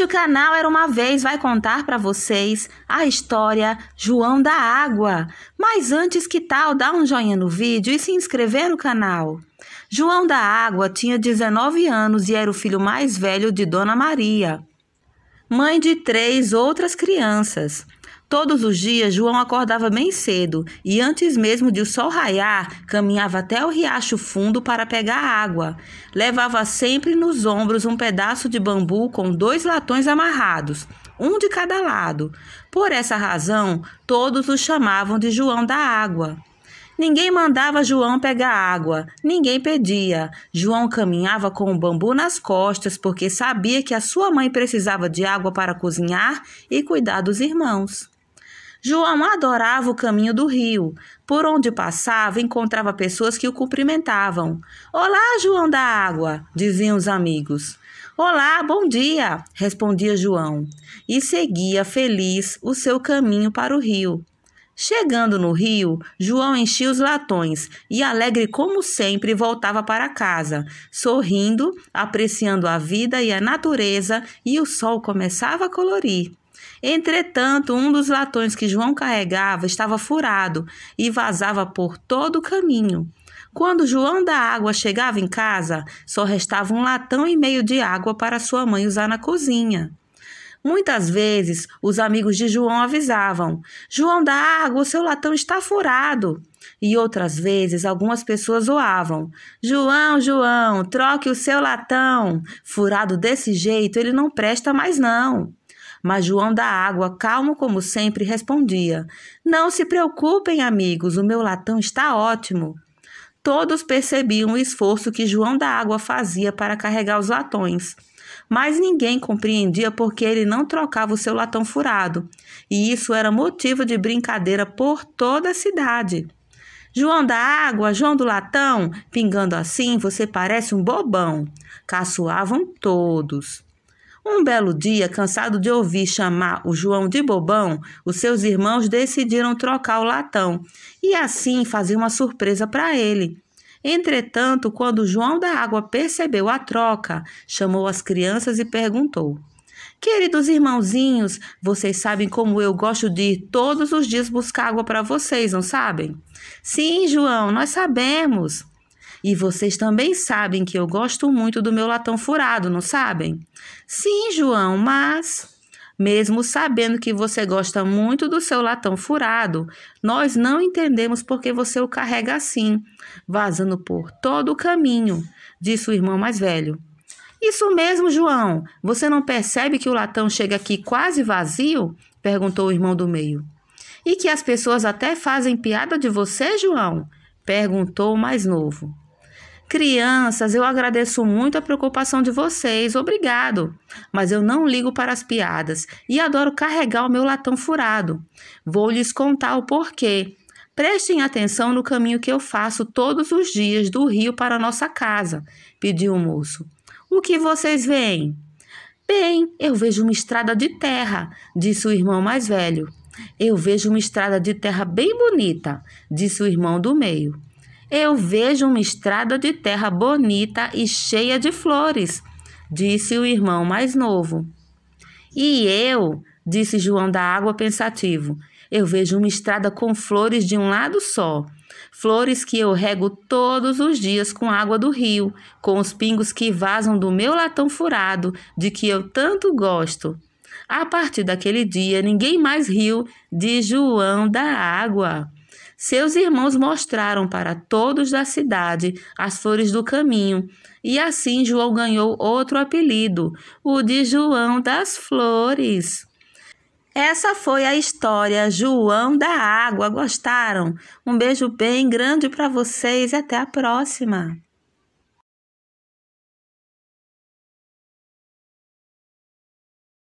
Hoje o canal Era Uma Vez vai contar para vocês a história João da Água. Mas antes, que tal dar um joinha no vídeo e se inscrever no canal? João da Água tinha 19 anos e era o filho mais velho de Dona Maria, mãe de três outras crianças. Todos os dias, João acordava bem cedo e, antes mesmo de o sol raiar, caminhava até o riacho fundo para pegar água. Levava sempre nos ombros um pedaço de bambu com dois latões amarrados, um de cada lado. Por essa razão, todos o chamavam de João da Água. Ninguém mandava João pegar água, ninguém pedia. João caminhava com o bambu nas costas porque sabia que a sua mãe precisava de água para cozinhar e cuidar dos irmãos. João adorava o caminho do rio. Por onde passava, encontrava pessoas que o cumprimentavam. Olá, João da Água, diziam os amigos. Olá, bom dia, respondia João, e seguia feliz o seu caminho para o rio. Chegando no rio, João enchia os latões e, alegre como sempre, voltava para casa, sorrindo, apreciando a vida e a natureza, e o sol começava a colorir. Entretanto, um dos latões que João carregava estava furado e vazava por todo o caminho. Quando João da Água chegava em casa, só restava um latão e meio de água para sua mãe usar na cozinha. Muitas vezes os amigos de João avisavam: João da água, o seu latão está furado. E outras vezes algumas pessoas zoavam: João, João, troque o seu latão. Furado desse jeito, ele não presta mais não. Mas João da Água, calmo como sempre, respondia: Não se preocupem, amigos, o meu latão está ótimo. Todos percebiam o esforço que João da Água fazia para carregar os latões, mas ninguém compreendia por que ele não trocava o seu latão furado, e isso era motivo de brincadeira por toda a cidade. João da Água, João do Latão, pingando assim, você parece um bobão. Caçoavam todos. Um belo dia, cansado de ouvir chamar o João de bobão, os seus irmãos decidiram trocar o latão e assim fazer uma surpresa para ele. Entretanto, quando João da Água percebeu a troca, chamou as crianças e perguntou: Queridos irmãozinhos, vocês sabem como eu gosto de ir todos os dias buscar água para vocês, não sabem? Sim, João, nós sabemos. E vocês também sabem que eu gosto muito do meu latão furado, não sabem? Sim, João, mas. Mesmo sabendo que você gosta muito do seu latão furado, nós não entendemos por que você o carrega assim, vazando por todo o caminho, disse o irmão mais velho. Isso mesmo, João. Você não percebe que o latão chega aqui quase vazio? perguntou o irmão do meio. E que as pessoas até fazem piada de você, João? perguntou o mais novo. Crianças, eu agradeço muito a preocupação de vocês, obrigado. Mas eu não ligo para as piadas e adoro carregar o meu latão furado. Vou lhes contar o porquê. Prestem atenção no caminho que eu faço todos os dias do rio para nossa casa, pediu o moço. O que vocês veem? Bem, eu vejo uma estrada de terra, disse o irmão mais velho. Eu vejo uma estrada de terra bem bonita, disse o irmão do meio. Eu vejo uma estrada de terra bonita e cheia de flores, disse o irmão mais novo. E eu, disse João da Água pensativo, eu vejo uma estrada com flores de um lado só. Flores que eu rego todos os dias com água do rio, com os pingos que vazam do meu latão furado, de que eu tanto gosto. A partir daquele dia, ninguém mais riu de João da Água. Seus irmãos mostraram para todos da cidade as flores do caminho, e assim João ganhou outro apelido, o de João das Flores. Essa foi a história João da Água. Gostaram? Um beijo bem grande para vocês e até a próxima.